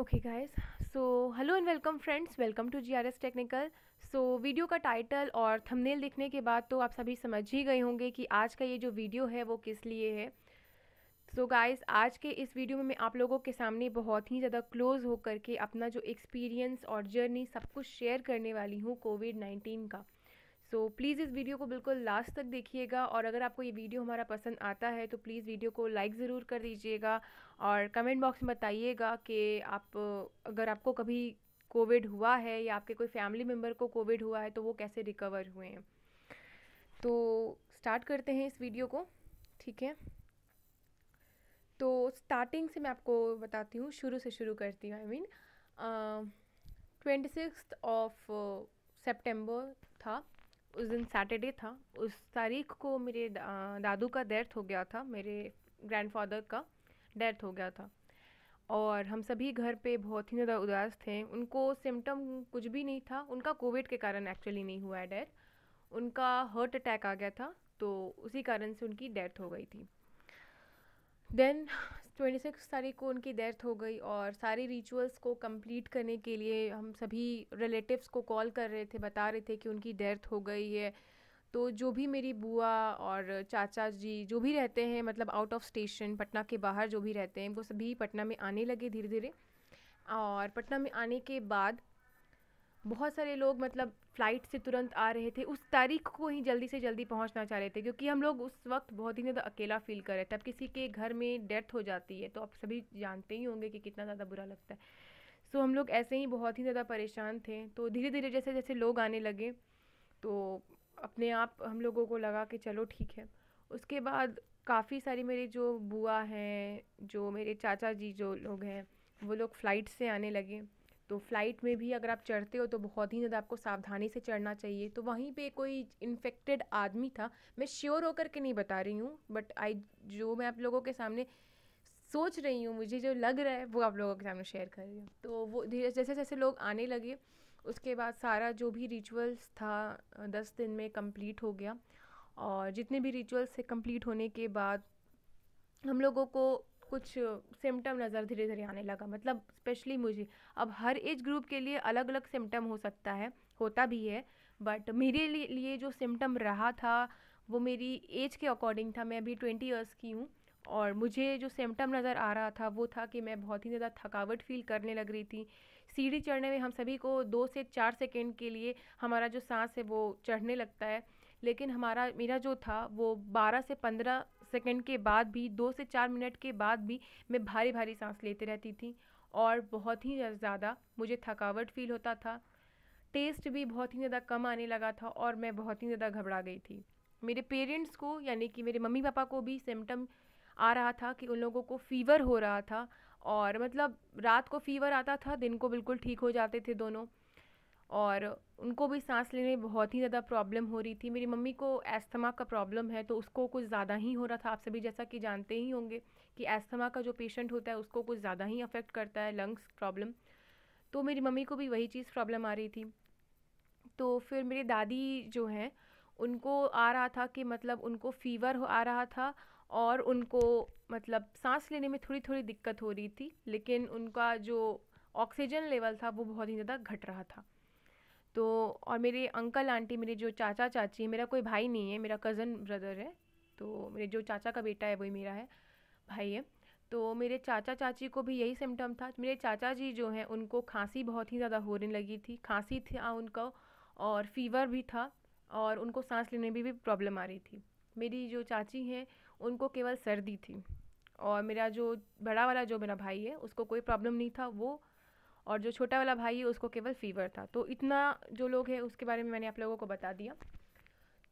okay guys so hello and welcome friends welcome to GRS technical so video का title और thumbnail देखने के बाद तो आप सभी समझ ही गए होंगे कि आज का ये जो वीडियो है वो किस लिए है सो so गाइस आज के इस वीडियो में मैं आप लोगों के सामने बहुत ही ज़्यादा क्लोज होकर के अपना जो एक्सपीरियंस और जर्नी सब कुछ शेयर करने वाली हूँ कोविड नाइन्टीन का सो प्लीज़ इस वीडियो को बिल्कुल लास्ट तक देखिएगा और अगर आपको ये वीडियो हमारा पसंद आता है तो प्लीज़ वीडियो को लाइक ज़रूर कर दीजिएगा और कमेंट बॉक्स में बताइएगा कि आप अगर आपको कभी कोविड हुआ है या आपके कोई फैमिली मेम्बर को कोविड हुआ है तो वो कैसे रिकवर हुए हैं तो स्टार्ट करते हैं इस वीडियो को ठीक है तो स्टार्टिंग से मैं आपको बताती हूँ शुरू से शुरू करती हूँ I mean twenty six of September था उस दिन सैटरडे था उस तारीख को मेरे दादू का डेथ हो गया था मेरे ग्रैंडफादर का डेथ हो गया था और हम सभी घर पे बहुत ही ज़्यादा उदास थे उनको सिम्टम कुछ भी नहीं था उनका कोविड के कारण एक्चुअली नहीं हुआ है डेथ उनका हार्ट अटैक आ गया था तो उसी कारण से उनकी डेथ हो गई थी देन ट्वेंटी सिक्स तारीख को उनकी डेथ हो गई और सारे रिचुअल्स को कंप्लीट करने के लिए हम सभी रिलेटिव्स को कॉल कर रहे थे बता रहे थे कि उनकी डेथ हो गई है तो जो भी मेरी बुआ और चाचा जी जो भी रहते हैं मतलब आउट ऑफ स्टेशन पटना के बाहर जो भी रहते हैं वो सभी पटना में आने लगे धीरे धीरे और पटना में आने के बाद बहुत सारे लोग मतलब फ़्लाइट से तुरंत आ रहे थे उस तारीख को ही जल्दी से जल्दी पहुंचना चाह रहे थे क्योंकि हम लोग उस वक्त बहुत ही ज़्यादा अकेला फील कर रहे थे अब किसी के घर में डेथ हो जाती है तो आप सभी जानते ही होंगे कि कितना ज़्यादा बुरा लगता है सो हम लोग ऐसे ही बहुत ही ज़्यादा परेशान थे तो धीरे धीरे जैसे जैसे लोग आने लगे तो अपने आप हम लोगों को लगा कि चलो ठीक है उसके बाद काफ़ी सारी मेरी जो बुआ हैं जो मेरे चाचा जी जो लोग हैं वो लोग फ़्लाइट से आने लगे तो फ़्लाइट में भी अगर आप चढ़ते हो तो बहुत ही ज़्यादा आपको सावधानी से चढ़ना चाहिए तो वहीं पे कोई इन्फेक्टेड आदमी था मैं श्योर होकर के नहीं बता रही हूँ बट आई जो मैं आप लोगों के सामने सोच रही हूँ मुझे जो लग रहा है वो आप लोगों के सामने शेयर कर रही हूँ तो वो जैसे जैसे लोग आने लगे उसके बाद सारा जो भी रिचुअल्स था दस दिन में कंप्लीट हो गया और जितने भी रिचुअल्स थे कंप्लीट होने के बाद हम लोगों को कुछ सिम्टम नज़र धीरे धीरे आने लगा मतलब स्पेशली मुझे अब हर एज ग्रुप के लिए अलग अलग सिम्टम हो सकता है होता भी है बट मेरे लिए जो सिम्टम रहा था वो मेरी एज के अकॉर्डिंग था मैं अभी ट्वेंटी ईयर्स की हूँ और मुझे जो सिम्टम नज़र आ रहा था वो था कि मैं बहुत ही ज़्यादा थकावट फील करने लग रही थी सीढ़ी चढ़ने में हम सभी को दो से चार सेकेंड के लिए हमारा जो सांस है वो चढ़ने लगता है लेकिन हमारा मेरा जो था वो बारह से पंद्रह सेकंड के बाद भी दो से चार मिनट के बाद भी मैं भारी भारी सांस लेती रहती थी और बहुत ही ज़्यादा मुझे थकावट फील होता था टेस्ट भी बहुत ही ज़्यादा कम आने लगा था और मैं बहुत ही ज़्यादा घबरा गई थी मेरे पेरेंट्स को यानी कि मेरे मम्मी पापा को भी सिम्टम आ रहा था कि उन लोगों को फ़ीवर हो रहा था और मतलब रात को फ़ीवर आता था दिन को बिल्कुल ठीक हो जाते थे दोनों और उनको भी सांस लेने में बहुत ही ज़्यादा प्रॉब्लम हो रही थी मेरी मम्मी को एस्थमा का प्रॉब्लम है तो उसको कुछ ज़्यादा ही हो रहा था आप सभी जैसा कि जानते ही होंगे कि एस्थमा का जो पेशेंट होता है उसको कुछ ज़्यादा ही अफेक्ट करता है लंग्स प्रॉब्लम तो मेरी मम्मी को भी वही चीज़ प्रॉब्लम आ रही थी तो फिर मेरी दादी जो हैं उनको आ रहा था कि मतलब उनको फ़ीवर आ रहा था और उनको मतलब सांस लेने में थोड़ी थोड़ी दिक्कत हो रही थी लेकिन उनका जो ऑक्सीजन लेवल था वो बहुत ही ज़्यादा घट रहा था तो और मेरे अंकल आंटी मेरे जो चाचा चाची है मेरा कोई भाई नहीं है मेरा कज़न ब्रदर है तो मेरे जो चाचा का बेटा है वही मेरा है भाई है तो मेरे चाचा चाची को भी यही सिम्टम था मेरे चाचा जी जो हैं उनको खांसी बहुत ही ज़्यादा होने लगी थी खांसी था हाँ, उनको और फीवर भी था और उनको सांस लेने में भी, भी प्रॉब्लम आ रही थी मेरी जो चाची हैं उनको केवल सर्दी थी और मेरा जो बड़ा वाला जो मेरा भाई है उसको कोई प्रॉब्लम नहीं था वो और जो छोटा वाला भाई है उसको केवल फ़ीवर था तो इतना जो लोग हैं उसके बारे में मैंने आप लोगों को बता दिया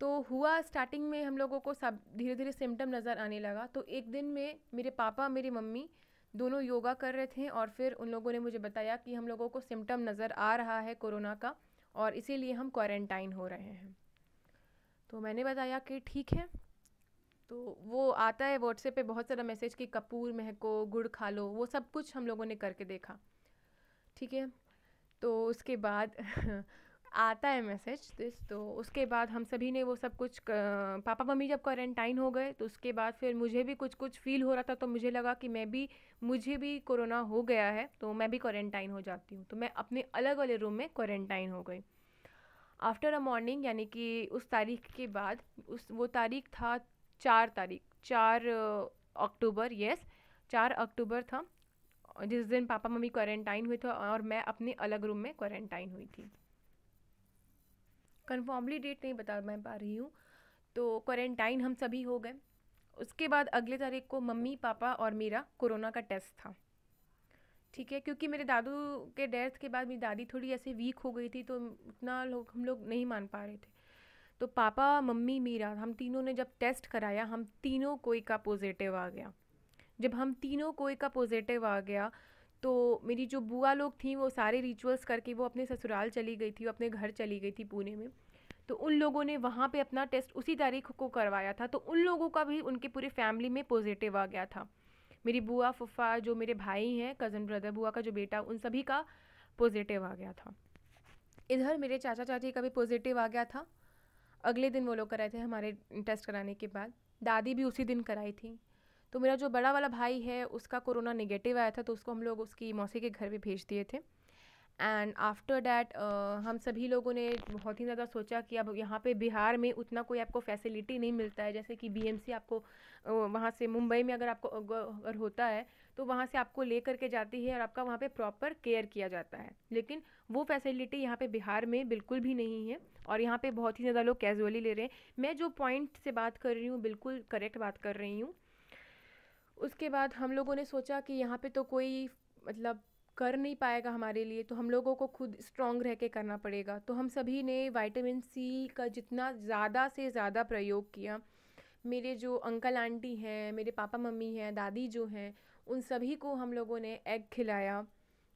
तो हुआ स्टार्टिंग में हम लोगों को सब धीरे धीरे सिम्टम नज़र आने लगा तो एक दिन में मेरे पापा मेरी मम्मी दोनों योगा कर रहे थे और फिर उन लोगों ने मुझे बताया कि हम लोगों को सिम्टम नज़र आ रहा है कोरोना का और इसीलिए हम क्वारंटाइन हो रहे हैं तो मैंने बताया कि ठीक है तो वो आता है व्हाट्सएप पे बहुत सारा मैसेज कि कपूर महको गुड़ खा लो वो सब कुछ हम लोगों ने करके देखा ठीक है तो उसके बाद आता है मैसेज दिस तो उसके बाद हम सभी ने वो सब कुछ पापा मम्मी जब क्वारंटाइन हो गए तो उसके बाद फिर मुझे भी कुछ कुछ फील हो रहा था तो मुझे लगा कि मैं भी मुझे भी कोरोना हो गया है तो मैं भी क्वारंटाइन हो जाती हूँ तो मैं अपने अलग वाले रूम में क्वारंटाइन हो गई आफ्टर अ मॉर्निंग यानी कि उस तारीख के बाद उस वो तारीख था चार तारीख चार अक्टूबर यस चार अक्टूबर था जिस दिन पापा मम्मी क्वारंटाइन हुए थे और मैं अपने अलग रूम में क्वारंटाइन हुई थी कन्फर्मली डेट नहीं बता मैं पा रही हूँ तो क्वारंटाइन हम सभी हो गए उसके बाद अगले तारीख को मम्मी पापा और मेरा कोरोना का टेस्ट था ठीक है क्योंकि मेरे दादू के डेथ के बाद मेरी दादी थोड़ी ऐसे वीक हो गई थी तो उतना लोग हम लोग नहीं मान पा रहे थे तो पापा मम्मी मेरा हम तीनों ने जब टेस्ट कराया हम तीनों कोई का पॉजिटिव आ गया जब हम तीनों कोई का पॉजिटिव आ गया तो मेरी जो बुआ लोग थी वो सारे रिचुअल्स करके वो अपने ससुराल चली गई थी वो अपने घर चली गई थी पुणे में तो उन लोगों ने वहाँ पे अपना टेस्ट उसी तारीख को करवाया था तो उन लोगों का भी उनके पूरे फैमिली में पॉजिटिव आ गया था मेरी बुआ फुफा जो मेरे भाई हैं कज़न ब्रदर बुआ का जो बेटा उन सभी का पॉजिटिव आ गया था इधर मेरे चाचा चाची का भी पॉजिटिव आ गया था अगले दिन वो लोग कराए थे हमारे टेस्ट कराने के बाद दादी भी उसी दिन कराई थी तो मेरा जो बड़ा वाला भाई है उसका कोरोना नेगेटिव आया था तो उसको हम लोग उसकी मौसी के घर भी भेज दिए थे एंड आफ्टर डैट हम सभी लोगों ने बहुत ही ज़्यादा सोचा कि अब यहाँ पे बिहार में उतना कोई आपको फैसिलिटी नहीं मिलता है जैसे कि बीएमसी आपको वहाँ से मुंबई में अगर आपको अगर होता है तो वहाँ से आपको ले करके जाती है और आपका वहाँ पे प्रॉपर केयर किया जाता है लेकिन वो फैसिलिटी यहाँ पे बिहार में बिल्कुल भी नहीं है और यहाँ पे बहुत ही ज़्यादा लोग कैजुअली ले रहे हैं मैं जो पॉइंट से बात कर रही हूँ बिल्कुल करेक्ट बात कर रही हूँ उसके बाद हम लोगों ने सोचा कि यहाँ पे तो कोई मतलब कर नहीं पाएगा हमारे लिए तो हम लोगों को खुद स्ट्रॉन्ग रह के करना पड़ेगा तो हम सभी ने वाइटामिन सी का जितना ज़्यादा से ज़्यादा प्रयोग किया मेरे जो अंकल आंटी हैं मेरे पापा मम्मी हैं दादी जो हैं उन सभी को हम लोगों ने एग खिलाया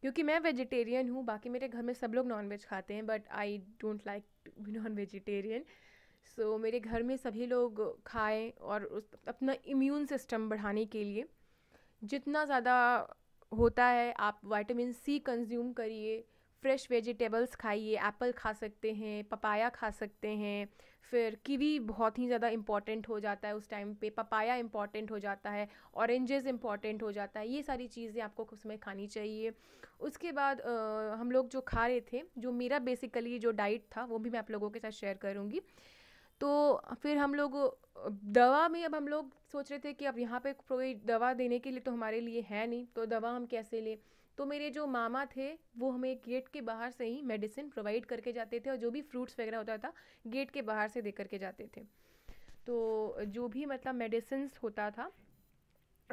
क्योंकि मैं वेजिटेरियन हूँ बाकी मेरे घर में सब लोग नॉन वेज खाते हैं but I don't like to be non vegetarian so so, मेरे घर में सभी लोग खाएं और उस अपना इम्यून सिस्टम बढ़ाने के लिए जितना ज़्यादा होता है आप वाइटामिन सी कंज्यूम करिए फ्रेश वेजिटेबल्स खाइए एप्पल खा सकते हैं पपाया खा सकते हैं फिर कीवी बहुत ही ज़्यादा इम्पॉर्टेंट हो जाता है उस टाइम पे पपाया इम्पॉर्टेंट हो जाता है ऑरेंजेस इम्पॉर्टेंट हो जाता है ये सारी चीज़ें आपको उसमें खानी चाहिए उसके बाद आ, हम लोग जो खा रहे थे जो मेरा बेसिकली जो डाइट था वो भी मैं आप लोगों के साथ शेयर करूँगी तो फिर हम लोग दवा में अब हम लोग सोच रहे थे कि अब यहाँ पे कोई दवा देने के लिए तो हमारे लिए है नहीं तो दवा हम कैसे लें तो मेरे जो मामा थे वो हमें गेट के बाहर से ही मेडिसिन प्रोवाइड करके जाते थे और जो भी फ्रूट्स वगैरह होता था गेट के बाहर से दे करके जाते थे तो जो भी मतलब मेडिसिन होता था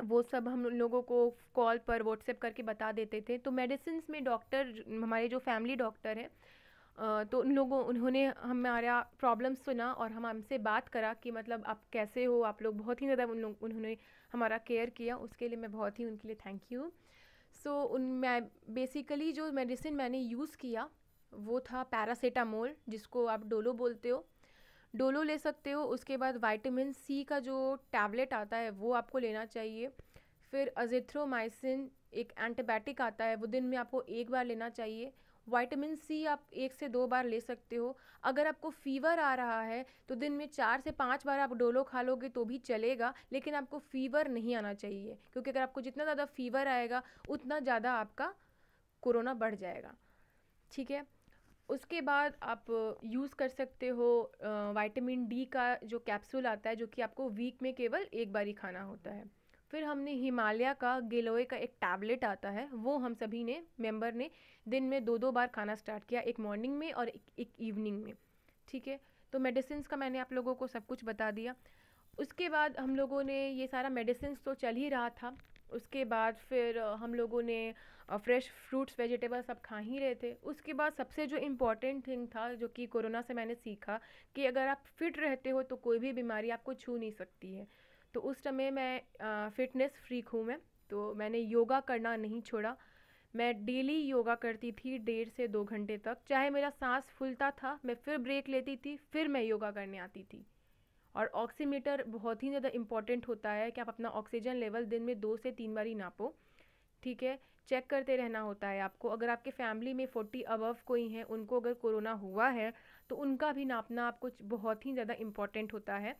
वो सब हम लोगों को कॉल पर व्हाट्सएप करके बता देते थे तो मेडिसिन में डॉक्टर हमारे जो फैमिली डॉक्टर हैं तो उन लोगों उन्होंने हमारा प्रॉब्लम सुना और हम हमसे बात करा कि मतलब आप कैसे हो आप लोग बहुत ही ज़्यादा उन लोग उन्होंने हमारा केयर किया उसके लिए मैं बहुत ही उनके लिए थैंक यू सो उन मैं बेसिकली जो मेडिसिन मैंने यूज़ किया वो था पैरासीटामोल जिसको आप डोलो बोलते हो डोलो ले सकते हो उसके बाद वाइटामिन सी का जो टैबलेट आता है वो आपको लेना चाहिए फिर अजिथ्रोमाइसिन एक एंटीबायोटिक आता है वो दिन में आपको एक बार लेना चाहिए वाइटामिन सी आप एक से दो बार ले सकते हो अगर आपको फीवर आ रहा है तो दिन में चार से पाँच बार आप डोलो खा लोगे तो भी चलेगा लेकिन आपको फीवर नहीं आना चाहिए क्योंकि अगर आपको जितना ज़्यादा फीवर आएगा उतना ज़्यादा आपका कोरोना बढ़ जाएगा ठीक है उसके बाद आप यूज़ कर सकते हो वाइटामिन डी का जो कैप्सूल आता है जो कि आपको वीक में केवल एक बार ही खाना होता है फिर हमने हिमालय का गिलोय का एक टैबलेट आता है वो हम सभी ने मेंबर ने दिन में दो दो बार खाना स्टार्ट किया एक मॉर्निंग में और एक, एक इवनिंग में ठीक है तो मेडिसिन का मैंने आप लोगों को सब कुछ बता दिया उसके बाद हम लोगों ने ये सारा मेडिसिन तो चल ही रहा था उसके बाद फिर हम लोगों ने फ्रेश फ्रूट्स वेजिटेबल सब खा ही रहे थे उसके बाद सबसे जो इम्पॉर्टेंट थिंग था जो कि कोरोना से मैंने सीखा कि अगर आप फिट रहते हो तो कोई भी बीमारी आपको छू नहीं सकती है तो उस समय मैं फ़िटनेस फ्रीक हूँ मैं तो मैंने योगा करना नहीं छोड़ा मैं डेली योगा करती थी डेढ़ से दो घंटे तक चाहे मेरा सांस फूलता था मैं फिर ब्रेक लेती थी फिर मैं योगा करने आती थी और ऑक्सीमीटर बहुत ही ज़्यादा इम्पॉर्टेंट होता है कि आप अपना ऑक्सीजन लेवल दिन में दो से तीन बार ही नापो ठीक है चेक करते रहना होता है आपको अगर आपके फैमिली में फोर्टी अबव कोई हैं उनको अगर कोरोना हुआ है तो उनका भी नापना आपको बहुत ही ज़्यादा इम्पॉर्टेंट होता है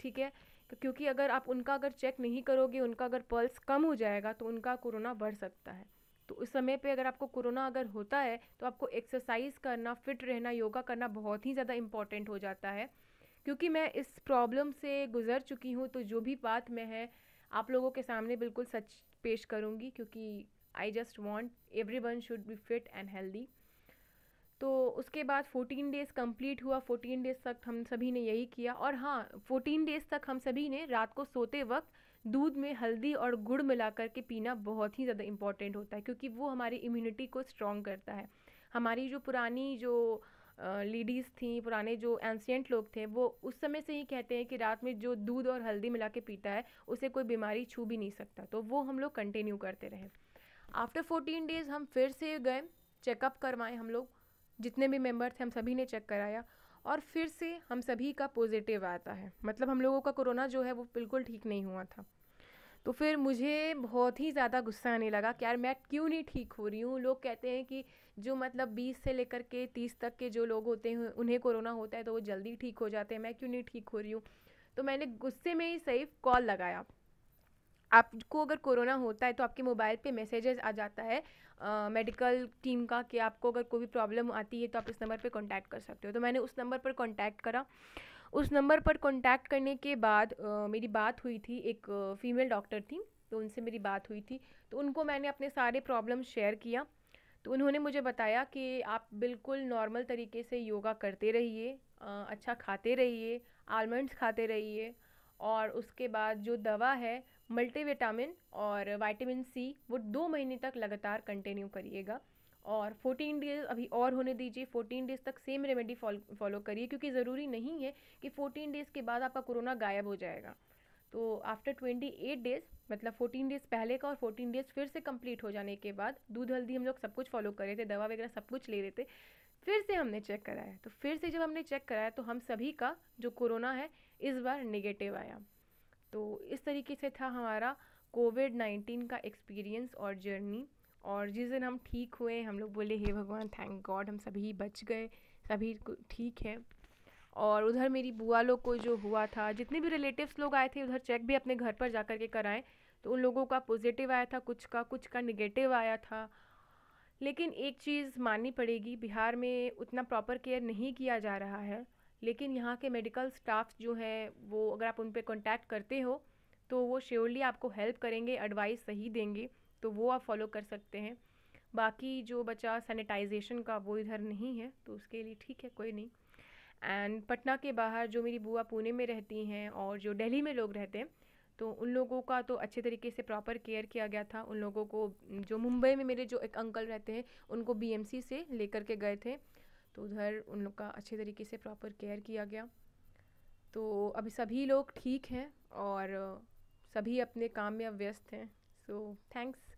ठीक है तो क्योंकि अगर आप उनका अगर चेक नहीं करोगे उनका अगर पल्स कम हो जाएगा तो उनका कोरोना बढ़ सकता है तो उस समय पे अगर आपको कोरोना अगर होता है तो आपको एक्सरसाइज करना फिट रहना योगा करना बहुत ही ज़्यादा इम्पॉर्टेंट हो जाता है क्योंकि मैं इस प्रॉब्लम से गुज़र चुकी हूँ तो जो भी बात मैं है आप लोगों के सामने बिल्कुल सच पेश करूँगी क्योंकि I just want everyone should be fit and healthy तो उसके बाद 14 डेज़ कंप्लीट हुआ 14 डेज़ तक हम सभी ने यही किया और हाँ 14 डेज़ तक हम सभी ने रात को सोते वक्त दूध में हल्दी और गुड़ मिला करके पीना बहुत ही ज़्यादा इम्पॉर्टेंट होता है क्योंकि वो हमारी इम्यूनिटी को स्ट्रॉन्ग करता है हमारी जो पुरानी जो लेडीज़ थी पुराने जो एंशियंट लोग थे वो उस समय से ही कहते हैं कि रात में जो दूध और हल्दी मिला के पीता है उसे कोई बीमारी छू भी नहीं सकता तो वो हम लोग कंटिन्यू करते रहे आफ्टर फोर्टीन डेज़ हम फिर से गए चेकअप करवाएं हम लोग जितने भी मेम्बर थे हम सभी ने चेक कराया और फिर से हम सभी का पॉजिटिव आता है मतलब हम लोगों का कोरोना जो है वो बिल्कुल ठीक नहीं हुआ था तो फिर मुझे बहुत ही ज़्यादा गुस्सा आने लगा कि यार मैं क्यों नहीं ठीक हो रही हूँ लोग कहते हैं कि जो मतलब 20 से लेकर के 30 तक के जो लोग होते हैं उन्हें कोरोना होता है तो वो जल्दी ठीक हो जाते हैं मैं क्यों नहीं ठीक हो रही हूँ तो मैंने गुस्से में ही सही कॉल लगाया आपको अगर कोरोना होता है तो आपके मोबाइल पे मैसेजेस आ जाता है मेडिकल टीम का कि आपको अगर कोई भी प्रॉब्लम आती है तो आप इस नंबर पे कांटेक्ट कर सकते हो तो मैंने उस नंबर पर कांटेक्ट करा उस नंबर पर कांटेक्ट करने के बाद आ, मेरी बात हुई थी एक फ़ीमेल डॉक्टर थी तो उनसे मेरी बात हुई थी तो उनको मैंने अपने सारे प्रॉब्लम शेयर किया तो उन्होंने मुझे बताया कि आप बिल्कुल नॉर्मल तरीके से योगा करते रहिए अच्छा खाते रहिए आलमंड्स खाते रहिए और उसके बाद जो दवा है मल्टीविटामिन और वाइटामिन सी वो दो महीने तक लगातार कंटिन्यू करिएगा और 14 डेज अभी और होने दीजिए 14 डेज तक सेम रेमेडी फॉलो करिए क्योंकि ज़रूरी नहीं है कि 14 डेज़ के बाद आपका कोरोना गायब हो जाएगा तो आफ्टर 28 डेज़ मतलब 14 डेज़ पहले का और 14 डेज़ फिर से कंप्लीट हो जाने के बाद दूध हल्दी हम लोग सब कुछ फॉलो कर रहे थे दवा वगैरह सब कुछ ले रहे थे फिर से हमने चेक कराया तो फिर से जब हमने चेक कराया तो हम सभी का जो कोरोना है इस बार निगेटिव आया तो इस तरीके से था हमारा कोविड नाइन्टीन का एक्सपीरियंस और जर्नी और जिस दिन हम ठीक हुए हम लोग बोले हे भगवान थैंक गॉड हम सभी बच गए सभी ठीक है और उधर मेरी बुआ लोग को जो हुआ था जितने भी रिलेटिव्स लोग आए थे उधर चेक भी अपने घर पर जा कर के कराएं तो उन लोगों का पॉजिटिव आया था कुछ का कुछ का निगेटिव आया था लेकिन एक चीज़ माननी पड़ेगी बिहार में उतना प्रॉपर केयर नहीं किया जा रहा है लेकिन यहाँ के मेडिकल स्टाफ जो हैं वो अगर आप उन पर कॉन्टैक्ट करते हो तो वो श्योरली आपको हेल्प करेंगे एडवाइस सही देंगे तो वो आप फॉलो कर सकते हैं बाकी जो बचा सैनिटाइजेशन का वो इधर नहीं है तो उसके लिए ठीक है कोई नहीं एंड पटना के बाहर जो मेरी बुआ पुणे में रहती हैं और जो दिल्ली में लोग रहते हैं तो उन लोगों का तो अच्छे तरीके से प्रॉपर केयर किया गया था उन लोगों को जो मुंबई में मेरे जो एक अंकल रहते हैं उनको बीएमसी से लेकर के गए थे तो उधर उन लोग का अच्छे तरीके से प्रॉपर केयर किया गया तो अभी सभी लोग ठीक हैं और सभी अपने काम में व्यस्त हैं सो थैंक्स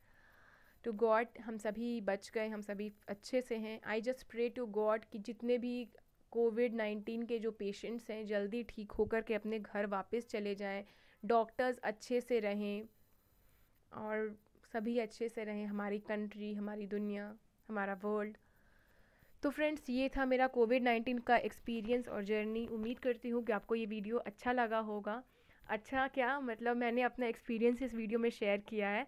टू गॉड हम सभी बच गए हम सभी अच्छे से हैं I just pray to God कि जितने भी कोविड नाइन्टीन के जो पेशेंट्स हैं जल्दी ठीक होकर के अपने घर वापस चले जाएं डॉक्टर्स अच्छे से रहें और सभी अच्छे से रहें हमारी कंट्री हमारी दुनिया हमारा वर्ल्ड तो फ्रेंड्स ये था मेरा कोविड नाइन्टीन का एक्सपीरियंस और जर्नी उम्मीद करती हूँ कि आपको ये वीडियो अच्छा लगा होगा अच्छा क्या मतलब मैंने अपना एक्सपीरियंस इस वीडियो में शेयर किया है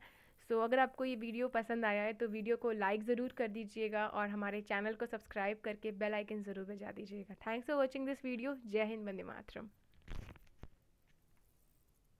सो so, अगर आपको ये वीडियो पसंद आया है तो वीडियो को लाइक ज़रूर कर दीजिएगा और हमारे चैनल को सब्सक्राइब करके बेल आइकन ज़रूर भेजा दीजिएगा thanks for watching this video जय हिंद बंदे मातरम